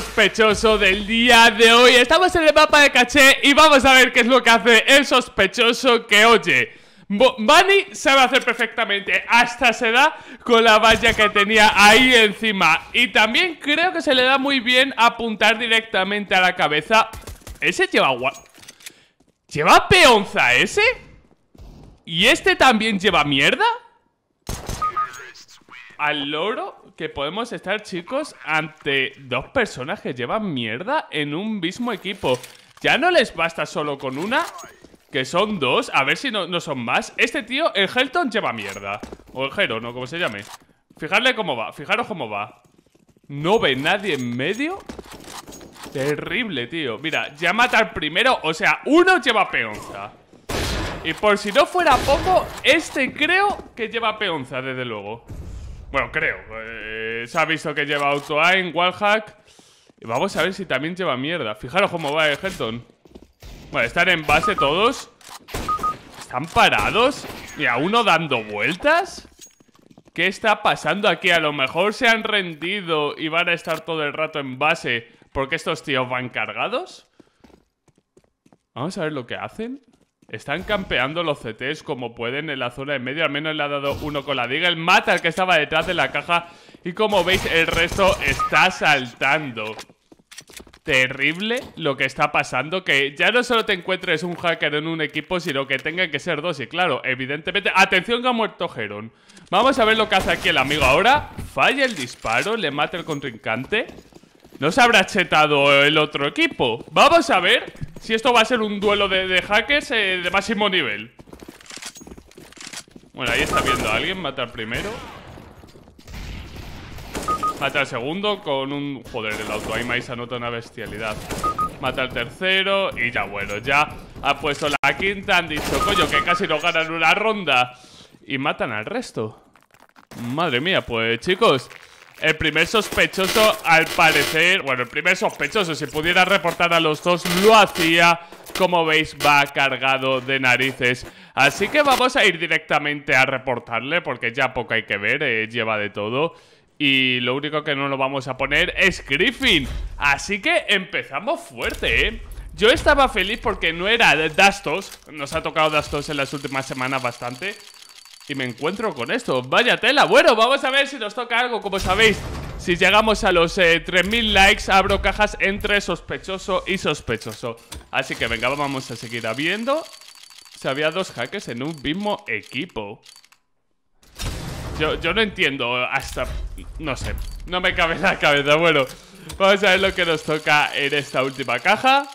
sospechoso del día de hoy. Estamos en el mapa de caché y vamos a ver qué es lo que hace el sospechoso que oye. Bunny sabe hacer perfectamente, hasta se da con la valla que tenía ahí encima. Y también creo que se le da muy bien apuntar directamente a la cabeza. Ese lleva ¿Lleva peonza ese? ¿Y este también lleva mierda? ¿Al loro? que podemos estar, chicos, ante dos personas que llevan mierda en un mismo equipo. Ya no les basta solo con una, que son dos. A ver si no, son más. Este tío, el Helton, lleva mierda. O el Jero no, como se llame. Fijarle cómo va, fijaros cómo va. No ve nadie en medio. Terrible, tío. Mira, ya mata al primero. O sea, uno lleva peonza. Y por si no fuera poco, este creo que lleva peonza, desde luego. Bueno, creo. Eh, se ha visto que lleva auto Aim, Wallhack. Y vamos a ver si también lleva mierda. Fijaros cómo va el Helton. Bueno, están en base todos. Están parados. Y a uno dando vueltas. ¿Qué está pasando aquí? A lo mejor se han rendido y van a estar todo el rato en base porque estos tíos van cargados. Vamos a ver lo que hacen. Están campeando los CTs como pueden en la zona de medio. Al menos le ha dado uno con la diga. El mata al que estaba detrás de la caja. Y como veis, el resto está saltando. Terrible lo que está pasando. Que ya no solo te encuentres un hacker en un equipo, sino que tengan que ser dos. Y claro, evidentemente... ¡Atención que ha muerto Geron! Vamos a ver lo que hace aquí el amigo ahora. Falla el disparo, le mata el contrincante. No se habrá chetado el otro equipo. Vamos a ver si esto va a ser un duelo de, hackers eh, de máximo nivel. Bueno, ahí está viendo a alguien. Mata al primero. Mata al segundo con un... Joder, el auto ahí se anota una bestialidad. Mata al tercero y ya bueno, ya ha puesto la quinta. Han dicho, coño, que casi no ganan una ronda. Y matan al resto. Madre mía, pues chicos... El primer sospechoso, al parecer... Bueno, el primer sospechoso, si pudiera reportar a los dos, lo hacía. Como veis, va cargado de narices. Así que vamos a ir directamente a reportarle, porque ya poco hay que ver, eh, lleva de todo. Y lo único que no lo vamos a poner es Griffin. Así que empezamos fuerte, ¿eh? Yo estaba feliz porque no era Dastos. Nos ha tocado Dastos en las últimas semanas bastante. Y me encuentro con esto Vaya tela, bueno, vamos a ver si nos toca algo Como sabéis, si llegamos a los 3000 eh, likes Abro cajas entre sospechoso y sospechoso Así que venga, vamos a seguir abriendo Si había dos hackers en un mismo equipo yo, yo no entiendo hasta... No sé, no me cabe la cabeza Bueno, vamos a ver lo que nos toca en esta última caja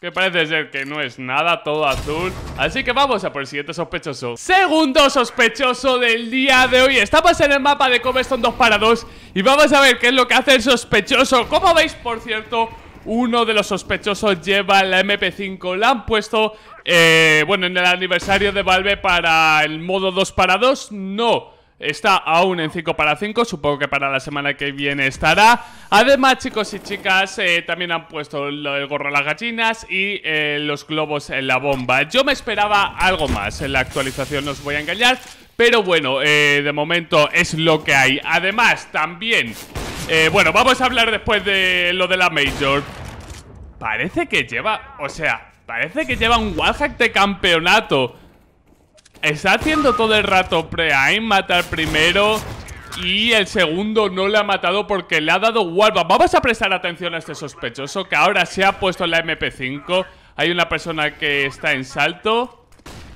que parece ser que no es nada, todo azul Así que vamos a por el siguiente sospechoso Segundo sospechoso del día de hoy Estamos en el mapa de Cobblestone 2 para 2 Y vamos a ver qué es lo que hace el sospechoso Como veis, por cierto, uno de los sospechosos lleva la MP5 La han puesto, eh, bueno, en el aniversario de Valve para el modo 2 para 2 No, Está aún en 5 para 5, supongo que para la semana que viene estará. Además, chicos y chicas, eh, también han puesto el gorro a las gallinas y eh, los globos en la bomba. Yo me esperaba algo más en la actualización, no os voy a engañar. Pero bueno, eh, de momento es lo que hay. Además, también... bueno, vamos a hablar después de lo de la Major. Parece que lleva... O sea, parece que lleva un wallhack de campeonato. Está haciendo todo el rato pre-aim, matar primero y el segundo no le ha matado porque le ha dado guarda. Vamos a prestar atención a este sospechoso que ahora se ha puesto en la MP5. Hay una persona que está en salto.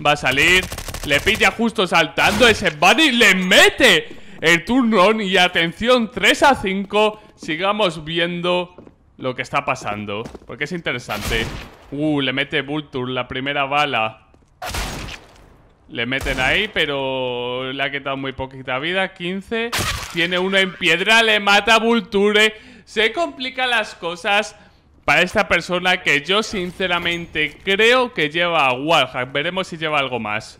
Va a salir. Le pilla justo saltando ese buddy. ¡Le mete! El turnón y atención, 3 a 5. Sigamos viendo lo que está pasando. Porque es interesante. Uh, le mete Vulture la primera bala. Le meten ahí, pero le ha quitado muy poquita vida. 15. Tiene uno en piedra, le mata a Vulture. Se complican las cosas para esta persona que yo sinceramente creo que lleva a Veremos si lleva algo más.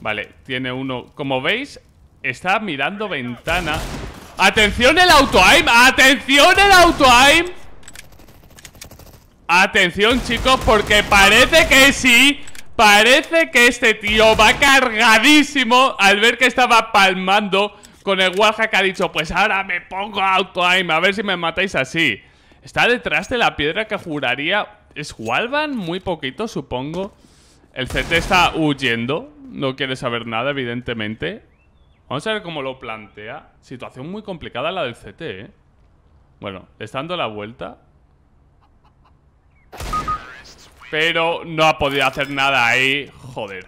Vale, tiene uno... Como veis, está mirando ventana. ¡Atención el auto-aim! ¡Atención el auto-aim! Atención chicos, porque parece que sí Parece que este tío va cargadísimo al ver que estaba palmando con el que Ha dicho, pues ahora me pongo auto aim, a ver si me matáis así. Está detrás de la piedra que juraría... ¿Es Walvan? Muy poquito, supongo. El CT está huyendo. No quiere saber nada, evidentemente. Vamos a ver cómo lo plantea. Situación muy complicada la del CT, ¿eh? Bueno, estando la vuelta. Pero no ha podido hacer nada ahí Joder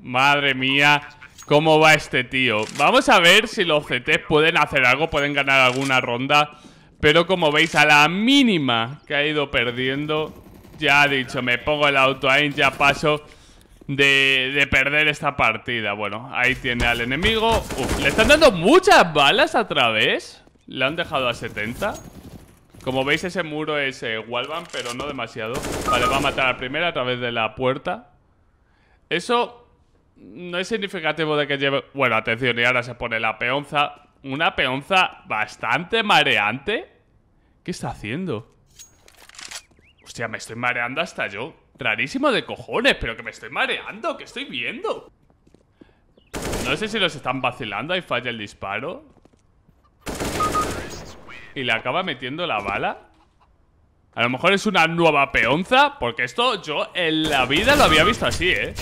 Madre mía ¿Cómo va este tío? Vamos a ver si los GT pueden hacer algo Pueden ganar alguna ronda Pero como veis a la mínima Que ha ido perdiendo Ya ha dicho, me pongo el auto ahí Ya paso de, perder esta partida Bueno, ahí tiene al enemigo le están dando muchas balas a través Le han dejado a 70 como veis, ese muro es eh, pero no demasiado. Vale, va a matar al primero a través de la puerta. Eso no es significativo de que lleve... Bueno, atención, y ahora se pone la peonza. Una peonza bastante mareante. ¿Qué está haciendo? Hostia, me estoy mareando hasta yo. Rarísimo de cojones, pero que me estoy mareando, ¿Qué estoy viendo. No sé si los están vacilando, y falla el disparo y le acaba metiendo la bala. A lo mejor es una nueva peonza, porque esto yo en la vida lo había visto así, ¿eh?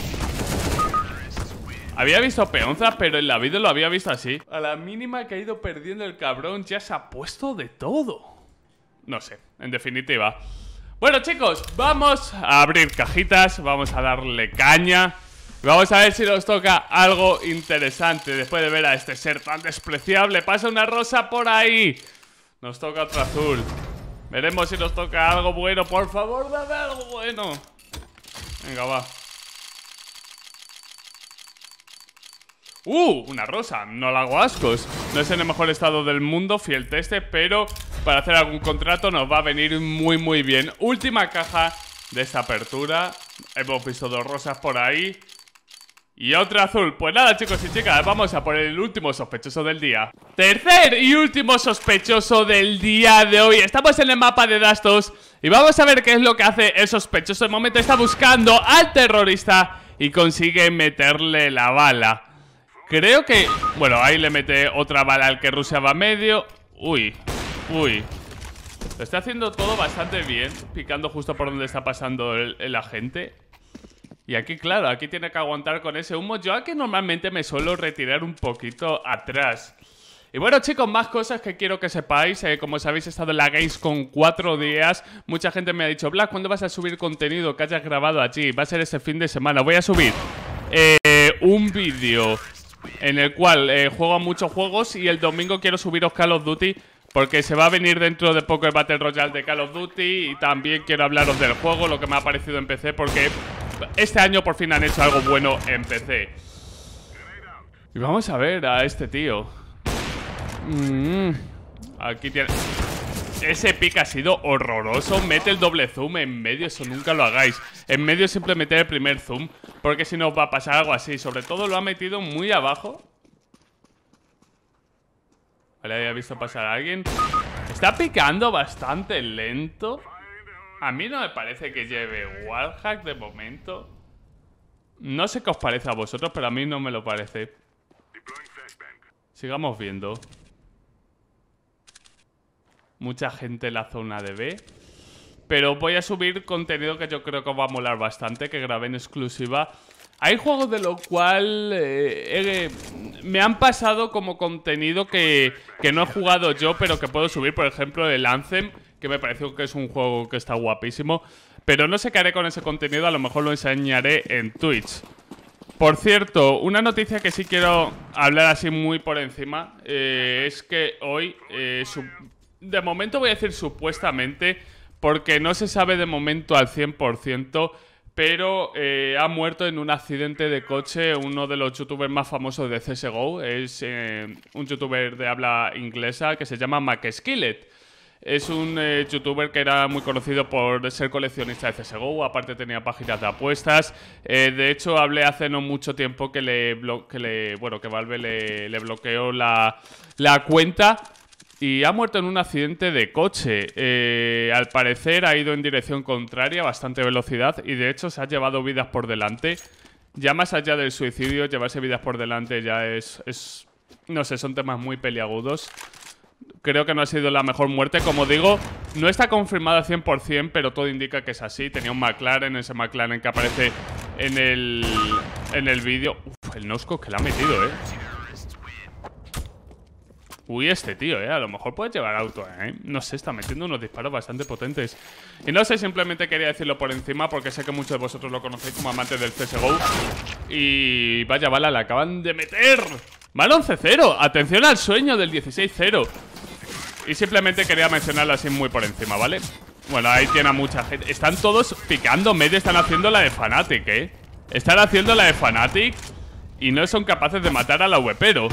Había visto peonza, pero en la vida lo había visto así. A la mínima que ha ido perdiendo el cabrón, ya se ha puesto de todo. No sé, en definitiva. Bueno, chicos, vamos a abrir cajitas, vamos a darle caña. Vamos a ver si nos toca algo interesante después de ver a este ser tan despreciable. Pasa una rosa por ahí. Nos toca otro azul. Veremos si nos toca algo bueno. Por favor, dame algo bueno. Venga, va. ¡Uh! Una rosa. No la hago ascos. No es en el mejor estado del mundo, fiel teste, pero para hacer algún contrato nos va a venir muy, muy bien. Última caja de esta apertura. Hemos visto dos rosas por ahí. Y otro azul. Pues nada, chicos y chicas, vamos a por el último sospechoso del día. Tercer y último sospechoso del día de hoy. Estamos en el mapa de Dastos y vamos a ver qué es lo que hace el sospechoso. De momento está buscando al terrorista y consigue meterle la bala. Creo que... Bueno, ahí le mete otra bala al que Rusia va medio. Uy, uy. Lo está haciendo todo bastante bien, picando justo por donde está pasando el agente. Y aquí, claro, aquí tiene que aguantar con ese humo. Yo aquí normalmente me suelo retirar un poquito atrás. Y bueno chicos, más cosas que quiero que sepáis, eh, como sabéis he estado en la con cuatro días, mucha gente me ha dicho, Black, ¿cuándo vas a subir contenido que hayas grabado allí? Va a ser ese fin de semana, voy a subir eh, un vídeo en el cual eh, juego a muchos juegos y el domingo quiero subiros Call of Duty porque se va a venir dentro de poco el Battle Royale de Call of Duty y también quiero hablaros del juego, lo que me ha parecido en PC porque este año por fin han hecho algo bueno en PC. Y vamos a ver a este tío. Mm. aquí tiene... Ese pick ha sido horroroso. Mete el doble zoom en medio, eso nunca lo hagáis. En medio siempre meter el primer zoom, porque si no va a pasar algo así. Sobre todo lo ha metido muy abajo. Vale, había visto pasar a alguien. Está picando bastante lento. A mí no me parece que lleve Warhack de momento. No sé qué os parece a vosotros, pero a mí no me lo parece. Sigamos viendo. Mucha gente en la zona de B. Pero voy a subir contenido que yo creo que os va a molar bastante, que grabé en exclusiva. Hay juegos de lo cual eh, eh, me han pasado como contenido que, que, no he jugado yo, pero que puedo subir. Por ejemplo, el Anthem que me pareció que es un juego que está guapísimo. Pero no sé qué haré con ese contenido, a lo mejor lo enseñaré en Twitch. Por cierto, una noticia que sí quiero hablar así muy por encima eh, es que hoy, eh, de momento voy a decir supuestamente, porque no se sabe de momento al 100%, pero eh, ha muerto en un accidente de coche uno de los youtubers más famosos de CSGO, es un youtuber de habla inglesa que se llama Mac es un eh, youtuber que era muy conocido por ser coleccionista de CSGO, aparte tenía páginas de apuestas. Eh, de hecho, hablé hace no mucho tiempo que le, bueno, que Valve le, bloqueó la, cuenta y ha muerto en un accidente de coche. Eh, al parecer ha ido en dirección contraria, a bastante velocidad, y de hecho se ha llevado vidas por delante. Ya más allá del suicidio, llevarse vidas por delante ya es, es no sé, son temas muy peliagudos. Creo que no ha sido la mejor muerte, como digo, no está confirmada 100%, pero todo indica que es así. Tenía un McLaren, ese McLaren que aparece en el, en el vídeo. Uf, el Nosco que le ha metido, ¿eh? Uy, este tío, ¿eh? A lo mejor puede llevar auto, ¿eh? No sé, está metiendo unos disparos bastante potentes. Y no sé, simplemente quería decirlo por encima porque sé que muchos de vosotros lo conocéis como amantes del CSGO. Y vaya bala, la acaban de meter. Mal 11-0. Atención al sueño del 16-0. Y simplemente quería mencionarlo así muy por encima, ¿vale? Bueno, ahí tiene a mucha gente. Están todos picando medio, están haciendo la de Fanatic, ¿eh? Están haciendo la de Fanatic y no son capaces de matar a la pero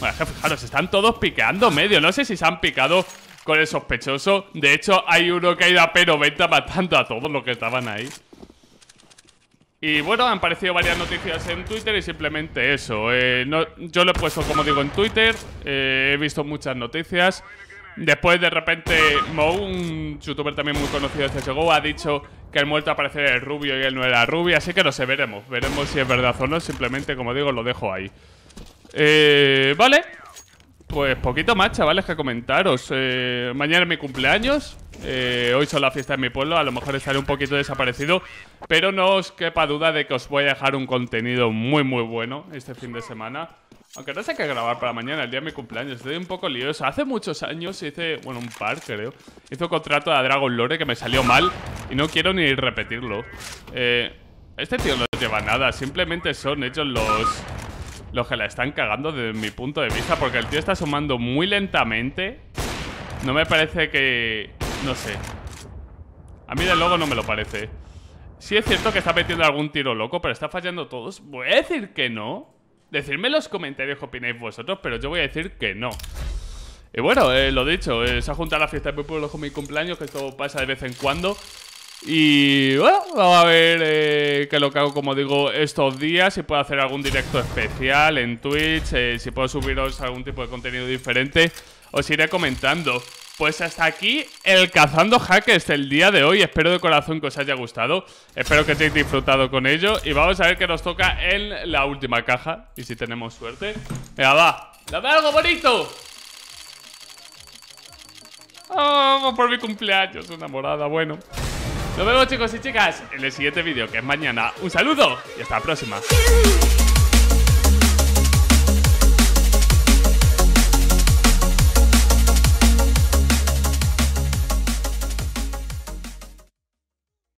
Bueno, fijaros, están todos picando medio. No sé si se han picado con el sospechoso. De hecho, hay uno que ha ido a P90 matando a todos los que estaban ahí. Y bueno, han aparecido varias noticias en Twitter y simplemente eso. Eh, yo lo he puesto, como digo, en Twitter. Eh, he visto muchas noticias. Después, de repente, Mo, un youtuber también muy conocido de CSGO, ha dicho que el muerto aparece el rubio y él no era rubio. Así que no sé, veremos. Veremos si es verdad o no. Simplemente, como digo, lo dejo ahí. Eh, vale. Pues poquito más, chavales, que comentaros. mañana es mi cumpleaños. Eh, hoy son la fiesta de mi pueblo, a lo mejor estaré un poquito desaparecido, pero no os quepa duda de que os voy a dejar un contenido muy muy bueno este fin de semana. Aunque no sé qué grabar para mañana, el día de mi cumpleaños, estoy un poco lioso. Hace muchos años hice, bueno, un par creo, hice un contrato a Dragon Lore que me salió mal y no quiero ni repetirlo. Eh, este tío no lleva nada, simplemente son ellos los... Los que la están cagando desde mi punto de vista Porque el tío está sumando muy lentamente No me parece que no sé. A mí del logo no me lo parece. ¿eh? Si es cierto que está metiendo algún tiro loco, pero está fallando todos. Voy a decir que no. Decidme en los comentarios qué opináis vosotros, pero yo voy a decir que no. Y bueno, eh, lo dicho, eh, se ha juntado la fiesta de mi pueblo con mi cumpleaños, que esto pasa de vez en cuando. Y bueno, vamos a ver qué es lo que hago, como digo, estos días. Si puedo hacer algún directo especial en Twitch, si puedo subiros algún tipo de contenido diferente, os iré comentando. Pues hasta aquí el Cazando Hackers del día de hoy. Espero de corazón que os haya gustado. Espero que hayáis disfrutado con ello. Y vamos a ver qué nos toca en la última caja. Y si tenemos suerte. ¡Mira va. ¡Dame algo bonito! ¡Oh, por mi cumpleaños! Una morada, bueno. Nos vemos, chicos y chicas, en el siguiente vídeo, que es mañana. ¡Un saludo! Y hasta la próxima.